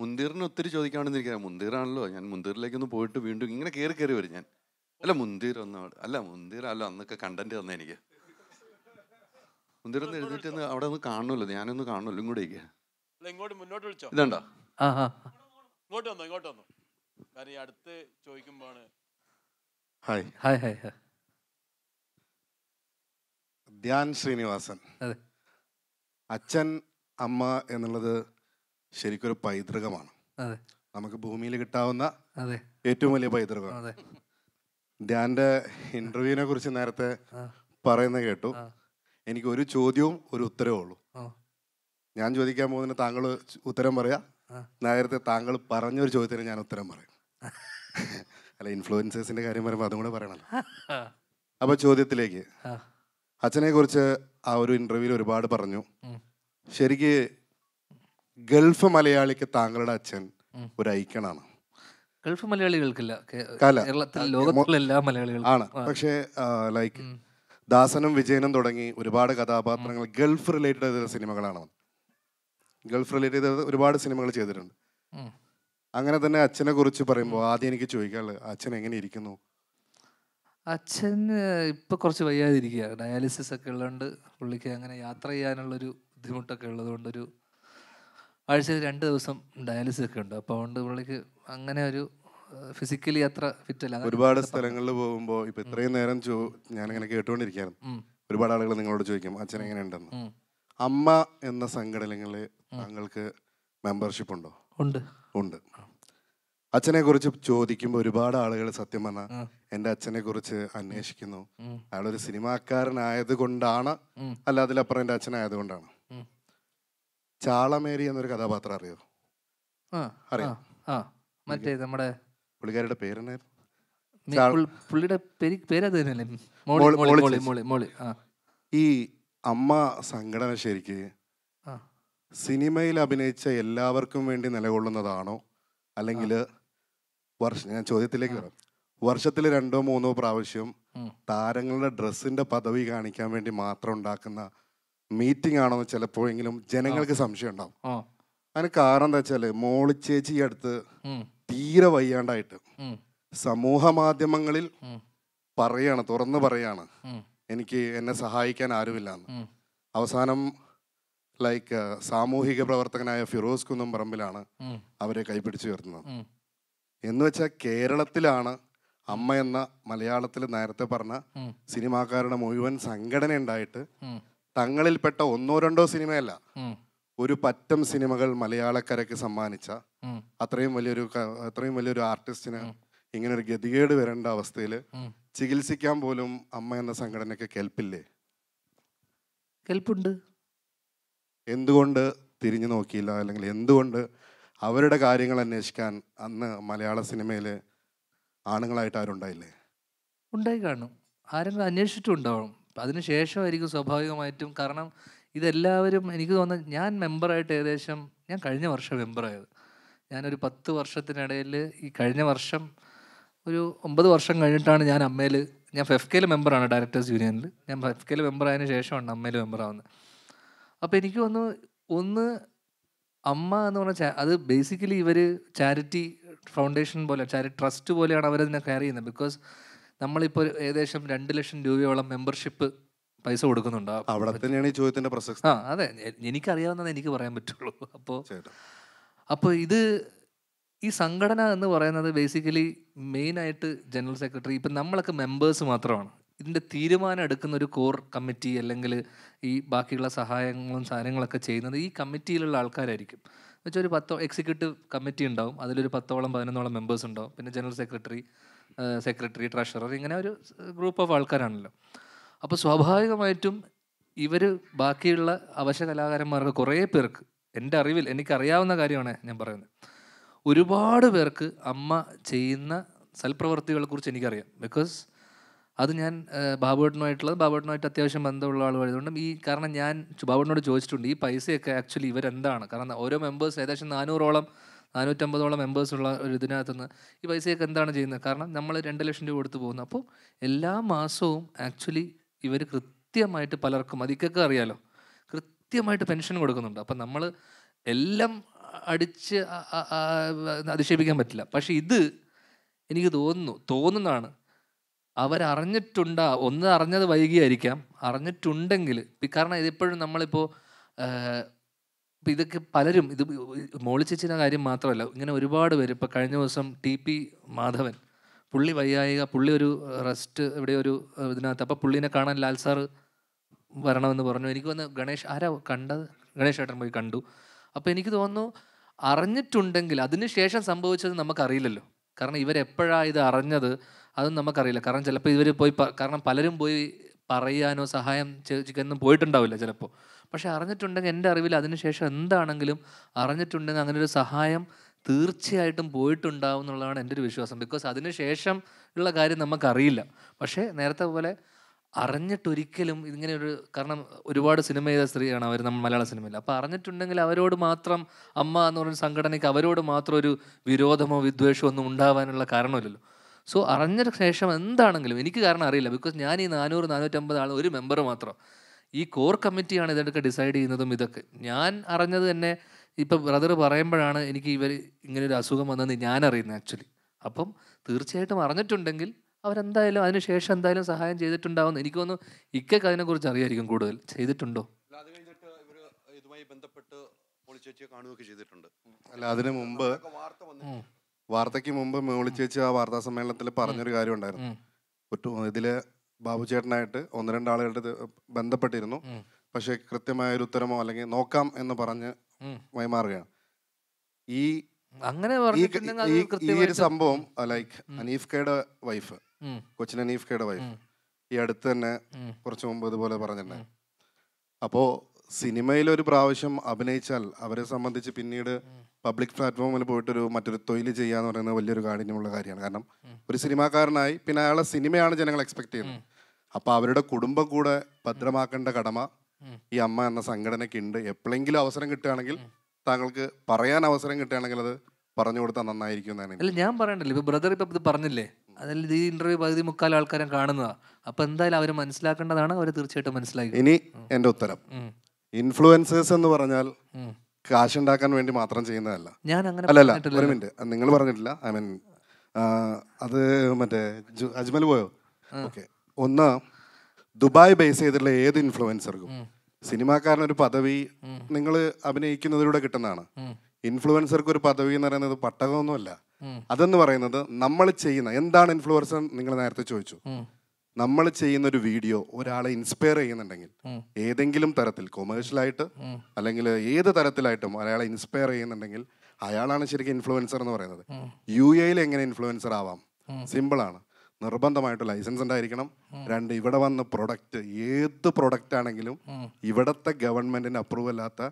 മുന്തിറിന് ഒത്തിരി ചോദിക്കാണെന്ന് എനിക്കറിയാം മുന്തിറാണല്ലോ ഞാൻ മുന്തീറിലേക്കൊന്ന് പോയിട്ട് വീണ്ടും ഇങ്ങനെ കയറി കയറി വരും ഞാൻ അല്ല മുന്തിര ഒന്ന് അല്ല മുന്തീർ അല്ല അന്നൊക്കെ കണ്ടന്റ് തന്നെ എനിക്ക് മുന്തീർ എഴുന്നേറ്റ് ഒന്ന് അവിടെ ഒന്ന് കാണുമല്ലോ ഞാനൊന്ന് കാണുമല്ലോ ഇങ്ങോട്ട് ഇരിക്കുക വിളിച്ചോ ഇതുണ്ടോ ഇങ്ങോട്ട് വന്നോ ഇങ്ങോട്ട് വന്നോ കാര്യം അടുത്ത് ചോദിക്കുമ്പോഴാണ് ധ്യാൻ ശ്രീനിവാസൻ അച്ഛൻ അമ്മ എന്നുള്ളത് ശരിക്കൊരു പൈതൃകമാണ് നമുക്ക് ഭൂമിയിൽ കിട്ടാവുന്ന ഏറ്റവും വലിയ പൈതൃകം ധ്യാന്റെ ഇന്റർവ്യൂവിനെ കുറിച്ച് നേരത്തെ പറയുന്ന കേട്ടു എനിക്ക് ഒരു ചോദ്യവും ഒരു ഉത്തരവും ഉള്ളൂ ഞാൻ ചോദിക്കാൻ പോകുന്നതിന് താങ്കൾ ഉത്തരം പറയാ നേരത്തെ താങ്കൾ പറഞ്ഞൊരു ചോദ്യത്തിന് ഞാൻ ഉത്തരം പറയും അല്ല ഇൻഫ്ലുവൻസേഴ്സിന്റെ കാര്യം പറയുമ്പോൾ അതും കൂടെ പറയണല്ലോ അപ്പൊ ചോദ്യത്തിലേക്ക് അച്ഛനെ കുറിച്ച് ആ ഒരു ഇന്റർവ്യൂവിൽ ഒരുപാട് പറഞ്ഞു ശരിക്ക് ഗൾഫ് മലയാളിക്ക് താങ്കളുടെ അച്ഛൻ ഒരു ഐക്കണാണ് ഗൾഫ് മലയാളികൾക്കല്ല എല്ലാ ആണ് പക്ഷേ ലൈക്ക് ദാസനും വിജയനും തുടങ്ങി ഒരുപാട് കഥാപാത്രങ്ങൾ ഗൾഫ് റിലേറ്റഡ് ചെയ്ത സിനിമകളാണ് ഗൾഫ് റിലേറ്റഡ് ചെയ്ത ഒരുപാട് സിനിമകൾ ചെയ്തിട്ടുണ്ട് അങ്ങനെ തന്നെ അച്ഛനെ കുറിച്ച് പറയുമ്പോൾ ആദ്യം എനിക്ക് ചോദിക്കാനുള്ളത് അച്ഛൻ എങ്ങനെ ഇരിക്കുന്നു അച്ഛൻ ഇപ്പൊ കുറച്ച് വയ്യാതിരിക്കുക ഡയാലിസിസ് ഒക്കെ ഉള്ളതുകൊണ്ട് പുള്ളിക്ക് അങ്ങനെ യാത്ര ചെയ്യാനുള്ളൊരു ബുദ്ധിമുട്ടൊക്കെ ഉള്ളതുകൊണ്ടൊരു ആഴ്ചയിൽ രണ്ട് ദിവസം ഡയാലിസിസ് ഒക്കെ ഉണ്ട് അപ്പോൾ അതുകൊണ്ട് പുള്ളിക്ക് അങ്ങനെ ഒരു ഫിസിക്കലി അത്ര ഫിറ്റല്ല ഒരുപാട് സ്ഥലങ്ങളിൽ പോകുമ്പോൾ ഇപ്പൊ ഇത്രയും നേരം ചോ ഞാനിങ്ങനെ കേട്ടുകൊണ്ടിരിക്കുകയാണ് ഒരുപാട് ആളുകൾ നിങ്ങളോട് ചോദിക്കും അച്ഛൻ എങ്ങനെ ഉണ്ടെന്ന് അമ്മ എന്ന സംഘടനകളിൽ താങ്കൾക്ക് മെമ്പർഷിപ്പ് ഉണ്ടോ ഉണ്ട് ഉണ്ട് അച്ഛനെ കുറിച്ച് ചോദിക്കുമ്പോൾ ഒരുപാട് ആളുകൾ സത്യം പറഞ്ഞാൽ എന്റെ അച്ഛനെ കുറിച്ച് അന്വേഷിക്കുന്നു അയാളൊരു സിനിമാക്കാരനായത് കൊണ്ടാണ് അല്ല അതിലപ്പുറം എന്റെ അച്ഛനായത് കൊണ്ടാണ് ചാളമേരി എന്നൊരു കഥാപാത്രം അറിയോ ആ ആ നമ്മുടെ പുള്ളിക്കാരുടെ പേരെന്നായിരുന്നു പേര് മോളി മോളി മോളി മോളി ആ ഈ അമ്മ സംഘടന ശരിക്ക് സിനിമയിൽ അഭിനയിച്ച എല്ലാവർക്കും വേണ്ടി നിലകൊള്ളുന്നതാണോ അല്ലെങ്കിൽ വർഷ ഞാൻ ചോദ്യത്തിലേക്ക് വരാം വർഷത്തിൽ രണ്ടോ മൂന്നോ പ്രാവശ്യം താരങ്ങളുടെ ഡ്രസ്സിന്റെ പദവി കാണിക്കാൻ വേണ്ടി മാത്രം ഉണ്ടാക്കുന്ന മീറ്റിംഗ് ആണോ ചിലപ്പോഴെങ്കിലും ജനങ്ങൾക്ക് സംശയം ഉണ്ടാവും അതിന് കാരണം എന്താ വെച്ചാല് മോളി ചേച്ചി അടുത്ത് തീരെ വയ്യാണ്ടായിട്ട് സമൂഹ മാധ്യമങ്ങളിൽ പറയാണ് തുറന്നു പറയാണ് എനിക്ക് എന്നെ സഹായിക്കാൻ ആരുമില്ല അവസാനം ലൈക്ക് സാമൂഹിക പ്രവർത്തകനായ ഫിറോസ് കുന്നം പറമ്പിലാണ് അവരെ കൈപിടിച്ചു ഉയർത്തുന്നത് എന്ന് വെച്ചാൽ കേരളത്തിലാണ് അമ്മ എന്ന മലയാളത്തിൽ നേരത്തെ പറഞ്ഞ സിനിമാക്കാരുടെ മുഴുവൻ സംഘടന ഉണ്ടായിട്ട് തങ്ങളിൽപ്പെട്ട ഒന്നോ രണ്ടോ സിനിമയല്ല ഒരു പറ്റം സിനിമകൾ മലയാളക്കരയ്ക്ക് സമ്മാനിച്ച അത്രയും വലിയൊരു അത്രയും വലിയൊരു ആർട്ടിസ്റ്റിന് ഇങ്ങനെ ഒരു ഗതികേട് വരേണ്ട അവസ്ഥയിൽ ചികിത്സിക്കാൻ പോലും അമ്മ എന്ന സംഘടനയ്ക്ക് കേൾപ്പില്ലേ കേൾപ്പുണ്ട് എന്തുകൊണ്ട് തിരിഞ്ഞു നോക്കിയില്ല അല്ലെങ്കിൽ എന്തുകൊണ്ട് അവരുടെ കാര്യങ്ങൾ അന്വേഷിക്കാൻ അന്ന് മലയാള സിനിമയിൽ ആണുങ്ങളായിട്ട് ആരുണ്ടായില്ലേ ഉണ്ടായി കാണും ആരെങ്കിലും അന്വേഷിച്ചിട്ടുണ്ടാവണം അപ്പം അതിനുശേഷമായിരിക്കും സ്വാഭാവികമായിട്ടും കാരണം ഇതെല്ലാവരും എനിക്ക് തോന്നുന്നത് ഞാൻ മെമ്പറായിട്ട് ഏകദേശം ഞാൻ കഴിഞ്ഞ വർഷം മെമ്പറായത് ഞാനൊരു പത്ത് വർഷത്തിനിടയിൽ ഈ കഴിഞ്ഞ വർഷം ഒരു ഒമ്പത് വർഷം കഴിഞ്ഞിട്ടാണ് ഞാൻ അമ്മയിൽ ഞാൻ കെയിൽ മെമ്പറാണ് ഡയറക്ടേഴ്സ് യൂണിയനിൽ ഞാൻ കെയിൽ മെമ്പറായതിനു ശേഷമാണ് അമ്മയിൽ മെമ്പറാവുന്നത് അപ്പോൾ എനിക്ക് ഒന്ന് ഒന്ന് അമ്മ എന്ന് പറഞ്ഞാൽ അത് ബേസിക്കലി ഇവർ ചാരിറ്റി ഫൗണ്ടേഷൻ പോലെ ചാരിറ്റി ട്രസ്റ്റ് പോലെയാണ് അവരതിനെ കെയർ ചെയ്യുന്നത് ബിക്കോസ് നമ്മളിപ്പോൾ ഏകദേശം രണ്ട് ലക്ഷം രൂപയോളം മെമ്പർഷിപ്പ് പൈസ കൊടുക്കുന്നുണ്ട് അവിടെ തന്നെയാണ് ഈ ചോദ്യത്തിന്റെ പ്രസക്തി ആ അതെ എനിക്കറിയാവുന്നത് എനിക്ക് പറയാൻ പറ്റുള്ളൂ അപ്പോൾ അപ്പോൾ ഇത് ഈ സംഘടന എന്ന് പറയുന്നത് ബേസിക്കലി മെയിനായിട്ട് ജനറൽ സെക്രട്ടറി ഇപ്പം നമ്മളൊക്കെ മെമ്പേഴ്സ് മാത്രമാണ് ഇതിൻ്റെ തീരുമാനം എടുക്കുന്ന ഒരു കോർ കമ്മിറ്റി അല്ലെങ്കിൽ ഈ ബാക്കിയുള്ള സഹായങ്ങളും സാധനങ്ങളൊക്കെ ചെയ്യുന്നത് ഈ കമ്മിറ്റിയിലുള്ള ആൾക്കാരായിരിക്കും എന്നുവെച്ചാൽ ഒരു പത്തോ എക്സിക്യൂട്ടീവ് കമ്മിറ്റി ഉണ്ടാവും അതിലൊരു പത്തോളം പതിനൊന്നോളം മെമ്പേഴ്സ് ഉണ്ടാവും പിന്നെ ജനറൽ സെക്രട്ടറി സെക്രട്ടറി ട്രഷറർ ഇങ്ങനെ ഒരു ഗ്രൂപ്പ് ഓഫ് ആൾക്കാരാണല്ലോ അപ്പോൾ സ്വാഭാവികമായിട്ടും ഇവർ ബാക്കിയുള്ള അവശ കലാകാരന്മാർക്ക് കുറേ പേർക്ക് എൻ്റെ അറിവിൽ എനിക്കറിയാവുന്ന കാര്യമാണ് ഞാൻ പറയുന്നത് ഒരുപാട് പേർക്ക് അമ്മ ചെയ്യുന്ന സൽപ്രവർത്തികളെക്കുറിച്ച് എനിക്കറിയാം ബിക്കോസ് അത് ഞാൻ ബാബുവേട്ടനുമായിട്ടുള്ളത് ബാബുവേട്ടനുമായിട്ട് അത്യാവശ്യം ബന്ധമുള്ള ആളുകളായതുകൊണ്ടും ഈ കാരണം ഞാൻ ബാബുവേട്ടനോട് ചോദിച്ചിട്ടുണ്ട് ഈ പൈസയൊക്കെ ആക്ച്വലി ഇവരെന്താണ് കാരണം ഓരോ മെമ്പേഴ്സ് ഏകദേശം നാനൂറോളം നാനൂറ്റമ്പതോളം മെമ്പേഴ്സുള്ള ഒരു ഇതിനകത്തുനിന്ന് ഈ പൈസയൊക്കെ എന്താണ് ചെയ്യുന്നത് കാരണം നമ്മൾ രണ്ട് ലക്ഷം രൂപ കൊടുത്ത് പോകുന്നു അപ്പോൾ എല്ലാ മാസവും ആക്ച്വലി ഇവർ കൃത്യമായിട്ട് പലർക്കും അതിക്കൊക്കെ അറിയാലോ കൃത്യമായിട്ട് പെൻഷൻ കൊടുക്കുന്നുണ്ട് അപ്പം നമ്മൾ എല്ലാം അടിച്ച് അധിക്ഷേപിക്കാൻ പറ്റില്ല പക്ഷേ ഇത് എനിക്ക് തോന്നുന്നു തോന്നുന്നതാണ് അവരറിഞ്ഞിട്ടുണ്ടാ ഒന്ന് അറിഞ്ഞത് വൈകിയായിരിക്കാം അറിഞ്ഞിട്ടുണ്ടെങ്കിൽ കാരണം ഇതെപ്പോഴും നമ്മളിപ്പോൾ അപ്പോൾ ഇതൊക്കെ പലരും ഇത് മോളിച്ചിച്ചിൻ്റെ കാര്യം മാത്രമല്ല ഇങ്ങനെ ഒരുപാട് പേര് ഇപ്പം കഴിഞ്ഞ ദിവസം ടി പി മാധവൻ പുള്ളി വയ്യായിക പുള്ളി ഒരു റെസ്റ്റ് ഇവിടെ ഒരു ഇതിനകത്ത് അപ്പോൾ പുള്ളിനെ കാണാൻ ലാൽ സാറ് വരണമെന്ന് പറഞ്ഞു എനിക്ക് വന്ന് ഗണേഷ് ആരാ കണ്ടത് ഗണേഷ് ഏട്ടൻ പോയി കണ്ടു അപ്പോൾ എനിക്ക് തോന്നുന്നു അറിഞ്ഞിട്ടുണ്ടെങ്കിൽ അതിന് ശേഷം സംഭവിച്ചത് നമുക്കറിയില്ലല്ലോ കാരണം ഇവരെപ്പോഴാണ് ഇത് അറിഞ്ഞത് അതും നമുക്കറിയില്ല കാരണം ചിലപ്പോൾ ഇവർ പോയി കാരണം പലരും പോയി പറയാനോ സഹായം ചോദിക്കാനൊന്നും പോയിട്ടുണ്ടാവില്ല ചിലപ്പോൾ പക്ഷേ അറിഞ്ഞിട്ടുണ്ടെങ്കിൽ എൻ്റെ അറിവിൽ അതിനുശേഷം എന്താണെങ്കിലും അറിഞ്ഞിട്ടുണ്ടെങ്കിൽ അങ്ങനെ ഒരു സഹായം തീർച്ചയായിട്ടും പോയിട്ടുണ്ടാവും എന്നുള്ളതാണ് എൻ്റെ ഒരു വിശ്വാസം ബിക്കോസ് അതിനുശേഷം ഉള്ള കാര്യം നമുക്കറിയില്ല പക്ഷേ നേരത്തെ പോലെ അറിഞ്ഞിട്ടൊരിക്കലും ഇങ്ങനെ ഒരു കാരണം ഒരുപാട് സിനിമ ചെയ്ത സ്ത്രീയാണ് അവർ നമ്മൾ മലയാള സിനിമയിൽ അപ്പോൾ അറിഞ്ഞിട്ടുണ്ടെങ്കിൽ അവരോട് മാത്രം അമ്മ എന്ന് പറയുന്ന സംഘടനയ്ക്ക് അവരോട് മാത്രം ഒരു വിരോധമോ വിദ്വേഷമോ ഒന്നും ഉണ്ടാവാനുള്ള കാരണമില്ലല്ലോ സോ അറിഞ്ഞ ശേഷം എന്താണെങ്കിലും എനിക്ക് കാരണം അറിയില്ല ബിക്കോസ് ഞാൻ ഈ നാനൂറ് നാനൂറ്റമ്പത് ആൾ ഒരു മെമ്പർ മാത്രം ഈ കോർ കമ്മിറ്റിയാണ് ഇതൊക്കെ ഡിസൈഡ് ചെയ്യുന്നതും ഇതൊക്കെ ഞാൻ അറിഞ്ഞത് തന്നെ ഇപ്പം ബ്രദർ പറയുമ്പോഴാണ് എനിക്ക് ഇവർ ഇങ്ങനെ ഒരു അസുഖം വന്നതെന്ന് ഞാൻ അറിയുന്നത് ആക്ച്വലി അപ്പം തീർച്ചയായിട്ടും അറിഞ്ഞിട്ടുണ്ടെങ്കിൽ അവരെന്തായാലും അതിന് ശേഷം എന്തായാലും സഹായം ചെയ്തിട്ടുണ്ടാവും എനിക്ക് തോന്നുന്നു ഇക്കൊക്കെ അതിനെക്കുറിച്ച് അറിയായിരിക്കും കൂടുതൽ ചെയ്തിട്ടുണ്ടോ ഇതുമായി ബന്ധപ്പെട്ട് ചെയ്തിട്ടുണ്ട് അല്ല അതിനു മുമ്പ് വാർത്ത വന്നു വാർത്തയ്ക്ക് മുമ്പ് മോളിച്ചേച്ചി ആ വാർത്താ സമ്മേളനത്തിൽ പറഞ്ഞൊരു കാര്യം ഉണ്ടായിരുന്നു ഇതില് ബാബുചേട്ടനായിട്ട് ഒന്ന് രണ്ടാളുകളുടെ ബന്ധപ്പെട്ടിരുന്നു പക്ഷേ കൃത്യമായ ഒരു ഉത്തരമോ അല്ലെങ്കിൽ നോക്കാം എന്ന് പറഞ്ഞ് വൈമാറുകയാണ് ഈ അങ്ങനെ ഈ ഒരു സംഭവം ലൈക്ക് അനീഫ് കെയുടെ വൈഫ് കൊച്ചിൻ അനീഫ് കെയുടെ വൈഫ് ഈ അടുത്ത് തന്നെ കുറച്ച് മുമ്പ് ഇതുപോലെ പറഞ്ഞിട്ടുണ്ടായിരുന്നു അപ്പോൾ സിനിമയിൽ ഒരു പ്രാവശ്യം അഭിനയിച്ചാൽ അവരെ സംബന്ധിച്ച് പിന്നീട് പബ്ലിക് പ്ലാറ്റ്ഫോമിൽ പോയിട്ടൊരു മറ്റൊരു തൊഴിൽ ചെയ്യാന്ന് പറയുന്നത് വലിയൊരു കാഠിന്യമുള്ള കാര്യമാണ് കാരണം ഒരു സിനിമാക്കാരനായി പിന്നെ അയാളെ സിനിമയാണ് ജനങ്ങൾ എക്സ്പെക്ട് ചെയ്യുന്നത് അപ്പോൾ അവരുടെ കുടുംബം കൂടെ ഭദ്രമാക്കേണ്ട കടമ ഈ അമ്മ എന്ന സംഘടനയ്ക്ക് ഉണ്ട് എപ്പോഴെങ്കിലും അവസരം കിട്ടുകയാണെങ്കിൽ താങ്കൾക്ക് പറയാൻ അവസരം കിട്ടുകയാണെങ്കിൽ അത് പറഞ്ഞു കൊടുത്താൽ നന്നായിരിക്കും അല്ല ഞാൻ പറയണ്ടല്ലോ ഇപ്പൊ ബ്രദർ ഇപ്പൊ ഇത് പറഞ്ഞില്ലേ അതായത് ഈ ഇന്റർവ്യൂ പകുതി മുക്കാൽ ആൾക്കാരും കാണുന്നതാ അപ്പൊ എന്തായാലും അവർ മനസ്സിലാക്കേണ്ടതാണ് അവർ തീർച്ചയായിട്ടും മനസ്സിലാക്കി ഇനി എന്റെ ഉത്തരം ഇൻഫ്ലുവൻസേഴ്സ് എന്ന് പറഞ്ഞാൽ ഉണ്ടാക്കാൻ വേണ്ടി മാത്രം ചെയ്യുന്നതല്ല ഞാൻ അങ്ങനെ ഒരു മിനിറ്റ് നിങ്ങൾ പറഞ്ഞിട്ടില്ല ഐ മീൻ അത് മറ്റേ അജ്മൽ പോയോ ഓക്കെ ഒന്ന് ദുബായ് ബേസ് ചെയ്തിട്ടുള്ള ഏത് ഇൻഫ്ലുവൻസർക്കും സിനിമാക്കാരനൊരു പദവി നിങ്ങൾ അഭിനയിക്കുന്നതിലൂടെ കിട്ടുന്നതാണ് ഇൻഫ്ലുവൻസർക്ക് ഒരു പദവി എന്ന് പറയുന്നത് പട്ടകമൊന്നുമല്ല അതെന്ന് പറയുന്നത് നമ്മൾ ചെയ്യുന്ന എന്താണ് ഇൻഫ്ലുവൻസർ നിങ്ങൾ നേരത്തെ ചോദിച്ചു നമ്മൾ ചെയ്യുന്ന ഒരു വീഡിയോ ഒരാളെ ഇൻസ്പയർ ചെയ്യുന്നുണ്ടെങ്കിൽ ഏതെങ്കിലും തരത്തിൽ കൊമേഴ്ഷ്യലായിട്ട് അല്ലെങ്കിൽ ഏത് തരത്തിലായിട്ടും അയാളെ ഇൻസ്പയർ ചെയ്യുന്നുണ്ടെങ്കിൽ അയാളാണ് ശരിക്കും ഇൻഫ്ലുവൻസർ എന്ന് പറയുന്നത് യു എയിൽ എങ്ങനെ ഇൻഫ്ലുവൻസർ ആവാം സിമ്പിൾ ആണ് നിർബന്ധമായിട്ട് ലൈസൻസ് ഉണ്ടായിരിക്കണം രണ്ട് ഇവിടെ വന്ന പ്രൊഡക്റ്റ് ഏത് പ്രൊഡക്റ്റ് ആണെങ്കിലും ഇവിടത്തെ ഗവൺമെന്റിന് അപ്രൂവ് അല്ലാത്ത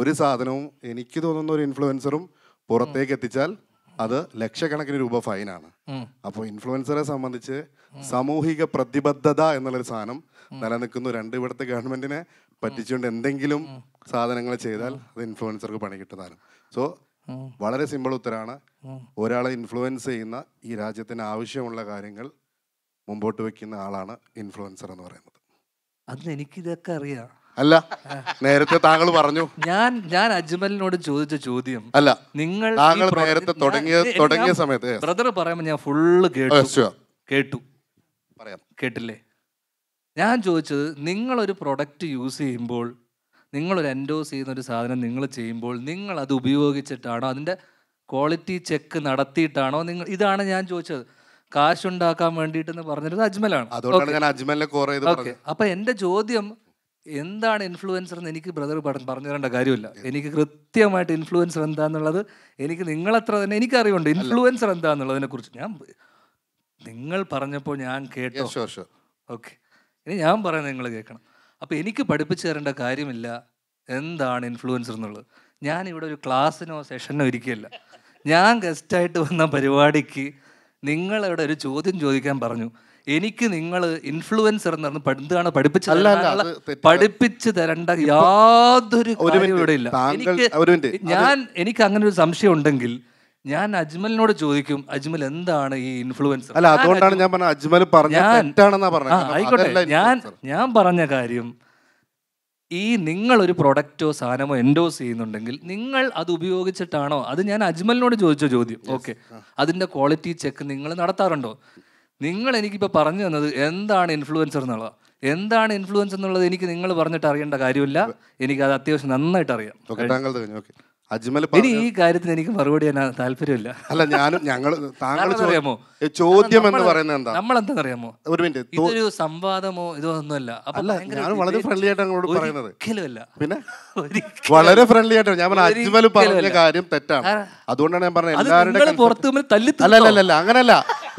ഒരു സാധനവും എനിക്ക് തോന്നുന്ന ഒരു ഇൻഫ്ലുവൻസറും പുറത്തേക്ക് എത്തിച്ചാൽ അത് ലക്ഷക്കണക്കിന് രൂപ ഫൈനാണ് അപ്പോൾ ഇൻഫ്ലുവൻസറെ സംബന്ധിച്ച് സാമൂഹിക പ്രതിബദ്ധത എന്നുള്ളൊരു സാധനം നിലനിൽക്കുന്നു രണ്ട് ഇവിടുത്തെ ഗവൺമെന്റിനെ പറ്റിച്ചുകൊണ്ട് എന്തെങ്കിലും സാധനങ്ങൾ ചെയ്താൽ അത് ഇൻഫ്ലുവൻസർക്ക് പണി കിട്ടുന്നതാണ് സോ വളരെ സിമ്പിൾ ഉത്തരാണ് ഒരാളെ ഇൻഫ്ലുവൻസ് ചെയ്യുന്ന ഈ രാജ്യത്തിന് ആവശ്യമുള്ള കാര്യങ്ങൾ മുമ്പോട്ട് വെക്കുന്ന ആളാണ് ഇൻഫ്ലുവൻസർ എന്ന് പറയുന്നത് അതിന് എനിക്കിതൊക്കെ അറിയാം അല്ല നേരത്തെ താങ്കൾ പറഞ്ഞു ഞാൻ ഞാൻ അജ്മലിനോട് ചോദിച്ച ചോദ്യം അല്ല നിങ്ങൾ താങ്കൾ നേരത്തെ തുടങ്ങിയ തുടങ്ങിയ സമയത്ത് ബ്രദർ പറയുമ്പോൾ ഞാൻ ഫുള്ള് കേട്ടു oh, കേട്ടു പറയാം കേട്ടില്ലേ ഞാൻ ചോദിച്ചത് നിങ്ങൾ ഒരു പ്രൊഡക്റ്റ് യൂസ് ചെയ്യുമ്പോൾ നിങ്ങളൊരു എൻഡോസ് ചെയ്യുന്ന ഒരു സാധനം നിങ്ങൾ ചെയ്യുമ്പോൾ നിങ്ങൾ അത് ഉപയോഗിച്ചിട്ടാണോ അതിൻ്റെ ക്വാളിറ്റി ചെക്ക് നടത്തിയിട്ടാണോ നിങ്ങൾ ഇതാണ് ഞാൻ ചോദിച്ചത് കാശുണ്ടാക്കാൻ വേണ്ടിയിട്ടെന്ന് പറഞ്ഞിരുന്നത് അജ്മലാണ് അപ്പൊ എന്റെ ചോദ്യം എന്താണ് ഇൻഫ്ലുവൻസർ എന്ന് എനിക്ക് ബ്രദർ പറഞ്ഞു തരേണ്ട കാര്യമില്ല എനിക്ക് കൃത്യമായിട്ട് ഇൻഫ്ലുവൻസർ എന്താന്നുള്ളത് എനിക്ക് നിങ്ങളത്ര തന്നെ എനിക്കറിവുണ്ട് ഇൻഫ്ലുവൻസർ എന്താന്നുള്ളതിനെ കുറിച്ച് ഞാൻ നിങ്ങൾ പറഞ്ഞപ്പോൾ ഞാൻ കേട്ടോ ഓക്കെ ഇനി ഞാൻ പറയുന്നത് നിങ്ങൾ കേൾക്കണം അപ്പോൾ എനിക്ക് പഠിപ്പിച്ചു തരേണ്ട കാര്യമില്ല എന്താണ് ഇൻഫ്ലുവൻസർ എന്നുള്ളത് ഞാൻ ഇവിടെ ഒരു ക്ലാസ്സിനോ സെഷനോ ഇരിക്കില്ല ഞാൻ ഗസ്റ്റായിട്ട് വന്ന പരിപാടിക്ക് നിങ്ങളിവിടെ ഒരു ചോദ്യം ചോദിക്കാൻ പറഞ്ഞു എനിക്ക് നിങ്ങൾ ഇൻഫ്ലുവൻസർ എന്ന് പറഞ്ഞ് എന്താണ് പഠിപ്പിച്ച് തരേണ്ട യാതൊരു ഇവിടെ ഞാൻ എനിക്ക് അങ്ങനെ ഒരു സംശയം ഉണ്ടെങ്കിൽ ഞാൻ അജ്മലിനോട് ചോദിക്കും അജ്മൽ എന്താണ് ഈ ഇൻഫ്ലുവൻസർ അല്ല അതുകൊണ്ടാണ് ഞാൻ പറഞ്ഞ അജ്മൽ പറഞ്ഞ ആയിക്കോട്ടെ ഞാൻ ഞാൻ പറഞ്ഞ കാര്യം ഈ നിങ്ങൾ ഒരു പ്രൊഡക്റ്റോ സാധനമോ എൻഡോസ് ചെയ്യുന്നുണ്ടെങ്കിൽ നിങ്ങൾ അത് ഉപയോഗിച്ചിട്ടാണോ അത് ഞാൻ അജ്മലിനോട് ചോദിച്ച ചോദ്യം ഓക്കെ അതിന്റെ ക്വാളിറ്റി ചെക്ക് നിങ്ങൾ നടത്താറുണ്ടോ നിങ്ങൾ എനിക്കിപ്പോൾ പറഞ്ഞു തന്നത് എന്താണ് ഇൻഫ്ലുവൻസർ എന്നുള്ളത് എന്താണ് ഇൻഫ്ലുവൻസ് എന്നുള്ളത് എനിക്ക് നിങ്ങൾ പറഞ്ഞിട്ട് അറിയേണ്ട കാര്യമില്ല എനിക്ക് അത് അത്യാവശ്യം നന്നായിട്ട് അറിയാം അജ്മൽ ഇനി ഈ കാര്യത്തിന് എനിക്ക് മറുപടി തന്നെ താല്പര്യമില്ല അല്ല ഞാനും ഞങ്ങൾ അറിയാമോ ചോദ്യം എന്ന് പറയുന്നത് എന്താ നമ്മൾ എന്താ അറിയാമോ ഒരു മിനിറ്റ് ഇതൊരു സംവാദമോ ഇതോ ഒന്നുമല്ല അല്ല ഞാൻ വളരെ ഫ്രണ്ട്ലി ആയിട്ട് അങ്ങോട്ട് പറയുന്നത് പിന്നെ വളരെ ഫ്രണ്ട്ലി ആയിട്ട് ഞാൻ പറഞ്ഞ അജ്മൽ പറഞ്ഞ കാര്യം തെറ്റാണ് അതുകൊണ്ടാണ് ഞാൻ പറഞ്ഞത് എല്ലാവരുടെ പുറത്തു തല്ലി അല്ല അങ്ങനല്ല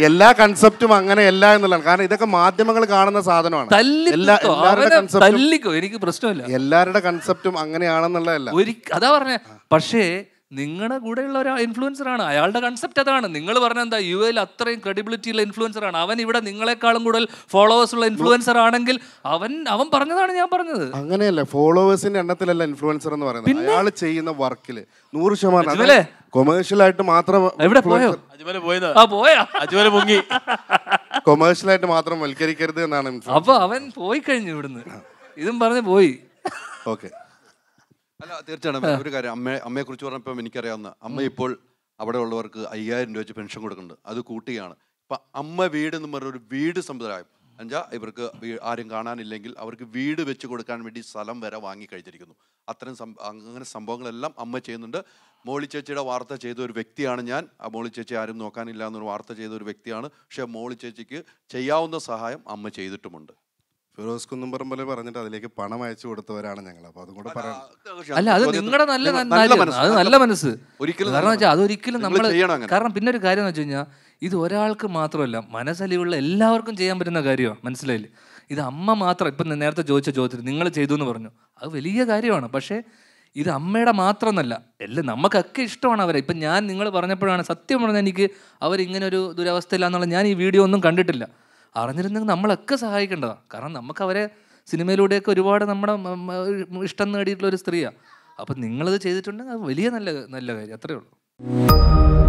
എല്ലാ കൺസെപ്റ്റും അങ്ങനെ എല്ലാ എന്നുള്ളതാണ് കാരണം ഇതൊക്കെ മാധ്യമങ്ങൾ കാണുന്ന സാധനമാണ് തല്ലിക്കോ എനിക്ക് പ്രശ്നമില്ല എല്ലാവരുടെ കൺസെപ്റ്റും അങ്ങനെയാണെന്നുള്ളതല്ല അതാ പറഞ്ഞ പക്ഷേ നിങ്ങളുടെ കൂടെയുള്ള ഒരു ഇൻഫ്ലുവൻസറാണ് അയാളുടെ കൺസെപ്റ്റ് അതാണ് നിങ്ങൾ പറഞ്ഞ എന്താ യു എയിൽ അത്രയും ക്രെഡിബിലിറ്റി ഉള്ള ഇൻഫ്ലുവൻസറാണ് അവൻ ഇവിടെ നിങ്ങളെക്കാളും കൂടുതൽ ഫോളോവേഴ്സ് ഉള്ള ഇൻഫ്ലുവൻസർ ആണെങ്കിൽ അവൻ അവൻ പറഞ്ഞതാണ് ഞാൻ പറഞ്ഞത് അങ്ങനെയല്ല ഫോളോവേഴ്സിന്റെ എണ്ണത്തിലല്ല ഇൻഫ്ലുവൻസർ എന്ന് പറയുന്നത് അയാൾ ചെയ്യുന്ന വർക്കിൽ നൂറ് ശതമാനം കൊമേഴ്ഷ്യൽ ആയിട്ട് മാത്രം എവിടെ പോയോ അജ്മല് പൊങ്ങി കൊമേഴ്ഷ്യൽ ആയിട്ട് മാത്രം വൽക്കരിക്കരുത് എന്നാണ് അപ്പൊ അവൻ പോയി കഴിഞ്ഞു ഇവിടുന്ന് ഇതും പറഞ്ഞ് പോയി ഓക്കെ അല്ല തീർച്ചയായിട്ടും ഒരു കാര്യം അമ്മയെ അമ്മയെ കുറിച്ച് പറഞ്ഞപ്പോൾ എനിക്കറിയാവുന്ന അമ്മ ഇപ്പോൾ അവിടെ ഉള്ളവർക്ക് അയ്യായിരം രൂപ വെച്ച് പെൻഷൻ കൊടുക്കുന്നുണ്ട് അത് കൂട്ടിയാണ് ഇപ്പം അമ്മ വീട് എന്ന് പറഞ്ഞ ഒരു വീട് സമ്പ്രദായം അഞ്ചാ ഇവർക്ക് ആരും കാണാനില്ലെങ്കിൽ അവർക്ക് വീട് വെച്ച് കൊടുക്കാൻ വേണ്ടി സ്ഥലം വരെ വാങ്ങി കഴിച്ചിരിക്കുന്നു അത്തരം അങ്ങനെ സംഭവങ്ങളെല്ലാം അമ്മ ചെയ്യുന്നുണ്ട് മോളി ചേച്ചിയുടെ വാർത്ത ചെയ്ത ഒരു വ്യക്തിയാണ് ഞാൻ ആ മോളി ചേച്ചി ആരും നോക്കാനില്ല എന്നൊരു വാർത്ത ചെയ്ത ഒരു വ്യക്തിയാണ് പക്ഷേ മോളി ചേച്ചിക്ക് ചെയ്യാവുന്ന സഹായം അമ്മ ചെയ്തിട്ടുമുണ്ട് ഫിറോസ് പോലെ പറഞ്ഞിട്ട് അതിലേക്ക് പണം അയച്ചു കൊടുത്തവരാണ് ഞങ്ങൾ അപ്പൊ അതും കൂടെ പറയാം അല്ല അത് നിങ്ങളുടെ നല്ല അത് നല്ല മനസ്സ് ഒരിക്കലും കാരണം അതൊരിക്കലും നമ്മൾ കാരണം പിന്നെ ഒരു കാര്യം എന്ന് വെച്ച് ഇത് ഒരാൾക്ക് മാത്രമല്ല മനസ്സലിവുള്ള എല്ലാവർക്കും ചെയ്യാൻ പറ്റുന്ന കാര്യമാണ് മനസ്സിലായില്ലേ ഇത് അമ്മ മാത്രം ഇപ്പം നേരത്തെ ചോദിച്ച ചോദ്യത്തിൽ നിങ്ങൾ ചെയ്തു എന്ന് പറഞ്ഞു അത് വലിയ കാര്യമാണ് പക്ഷേ ഇത് അമ്മയുടെ മാത്രമെന്നല്ല എല്ലാം നമുക്കൊക്കെ ഇഷ്ടമാണ് അവരെ ഇപ്പം ഞാൻ നിങ്ങൾ പറഞ്ഞപ്പോഴാണ് സത്യം പറഞ്ഞാൽ എനിക്ക് അവരിങ്ങനെ ഒരു ദുരവസ്ഥയിലാന്നുള്ള ഞാൻ ഈ വീഡിയോ ഒന്നും കണ്ടിട്ടില്ല അറിഞ്ഞിരുന്നെങ്കിൽ നമ്മളൊക്കെ സഹായിക്കേണ്ടതാണ് കാരണം നമുക്ക് അവരെ സിനിമയിലൂടെയൊക്കെ ഒരുപാട് നമ്മുടെ ഇഷ്ടം നേടിയിട്ടുള്ള ഒരു സ്ത്രീയാണ് അപ്പം നിങ്ങളത് ചെയ്തിട്ടുണ്ടെങ്കിൽ അത് വലിയ നല്ല നല്ല കാര്യം അത്രയേ ഉള്ളൂ